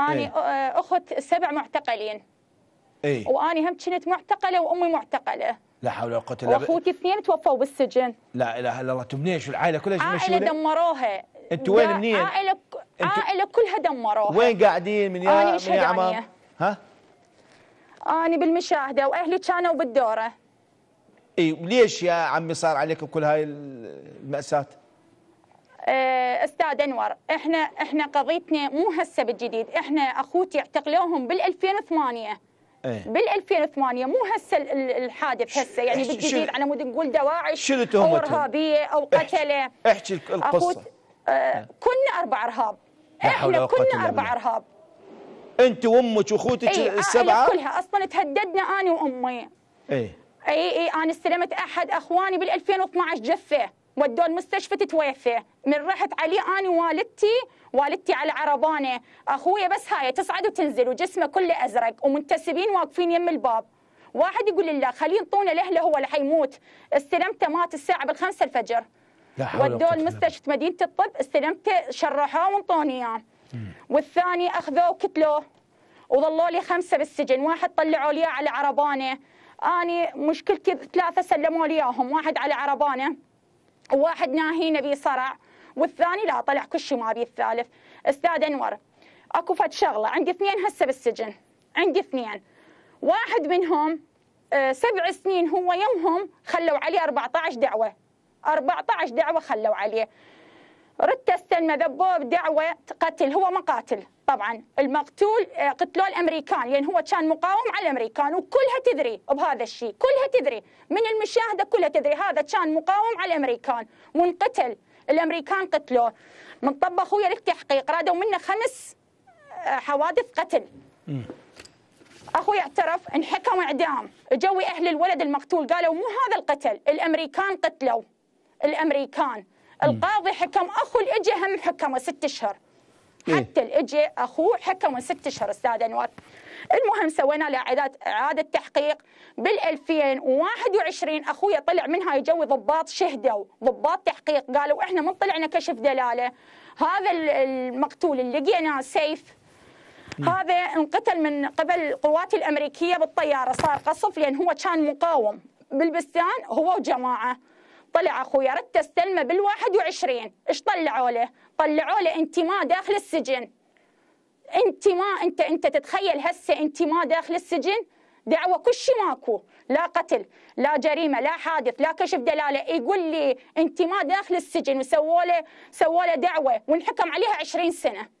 أني ايه؟ أخت سبع معتقلين ايه وأني هم كنت معتقلة وأمي معتقلة لا حول ولا قوة إلا بالله وأخوتي اثنين توفوا بالسجن لا إله إلا الله أنتم منين شو العائلة كلها عائلة العائله دمروها انتم وين منين؟ عائلة عائلة كلها دمروها وين قاعدين من يا أنا من يا عمار؟ ها؟ اني بالمشاهدة وأهلي كانوا بالدورة اي ليش يا عمي صار عليكم كل هاي المأساة؟ آه، استاذ انور احنا احنا قضيتنا مو هسه بالجديد احنا اخوتي اعتقلوهم بال 2008 ايه؟ بال 2008 مو هسه الحادث هسه يعني بالجديد على مود نقول دواعش شنو او ارهابيه او قتله احكي القصه اه إيه. كنا اربع ارهاب احنا كنا اربع ارهاب انت وامك واخوتك ايه آه، السبعه كلها اصلا تهددنا انا وامي اي اي اي انا استلمت احد اخواني بال 2012 جفه ودون مستشفى تتوفى من رحت عليه أنا والدتي والدتي على عربانة أخويا بس هاي تصعد وتنزل وجسمه كله أزرق ومنتسبين واقفين يم الباب واحد يقول لله خليه ينطونه لأهله هو اللي حيموت استلمته مات الساعة بالخمسة الفجر ودوه المستشفى مدينة الطب استلمته شرحوه وانطوني اياه والثاني أخذوه وكتلوه وظلوا لي خمسة بالسجن واحد طلعوا لي على عربانة أني مشكلتي ثلاثة سلموا لي إياهم واحد على عربانة واحد ناهي نبي صرع والثاني لا طلع كل شيء ما بي الثالث استاذ انور اكو فد شغله عندي اثنين هسه بالسجن عندي اثنين واحد منهم آه، سبع سنين هو يمهم خلوا عليه 14 دعوه 14 دعوه خلوا عليه رت استلم ذبوه دعوة قتل هو مقاتل طبعا المقتول آه، قتلوه الامريكان لان يعني هو كان مقاوم على الامريكان وكلها تدري بهذا الشيء كلها تدري من المشاهده كلها تدري هذا كان مقاوم على الامريكان وانقتل الامريكان قتلوه من طبخ ويا للتحقيق رادوا منه خمس آه، حوادث قتل اخوي اعترف انحكم اعدام جوي اهل الولد المقتول قالوا مو هذا القتل الامريكان قتلوا الامريكان القاضي حكم اخو الاجي هم حكمه ست اشهر إيه. حتى الاجي اخوه حكمه ست اشهر استاذ انور المهم سوينا له اعاده اعاده تحقيق بال 2021 اخويا طلع منها يجوي ضباط شهدوا ضباط تحقيق قالوا احنا من طلعنا كشف دلاله هذا المقتول اللي لقيناه سيف هذا انقتل من قبل القوات الامريكيه بالطياره صار قصف لان هو كان مقاوم بالبستان هو وجماعه طلع اخوي رته استلمه السلمى بال21 ايش طلعوا له؟ طلعوا له انتماء داخل السجن انتماء انت انت تتخيل هسه انتماء داخل السجن؟ دعوه كل شيء ماكو لا قتل لا جريمه لا حادث لا كشف دلاله يقول لي انتماء داخل السجن وسووا له سووا له دعوه وانحكم عليها 20 سنه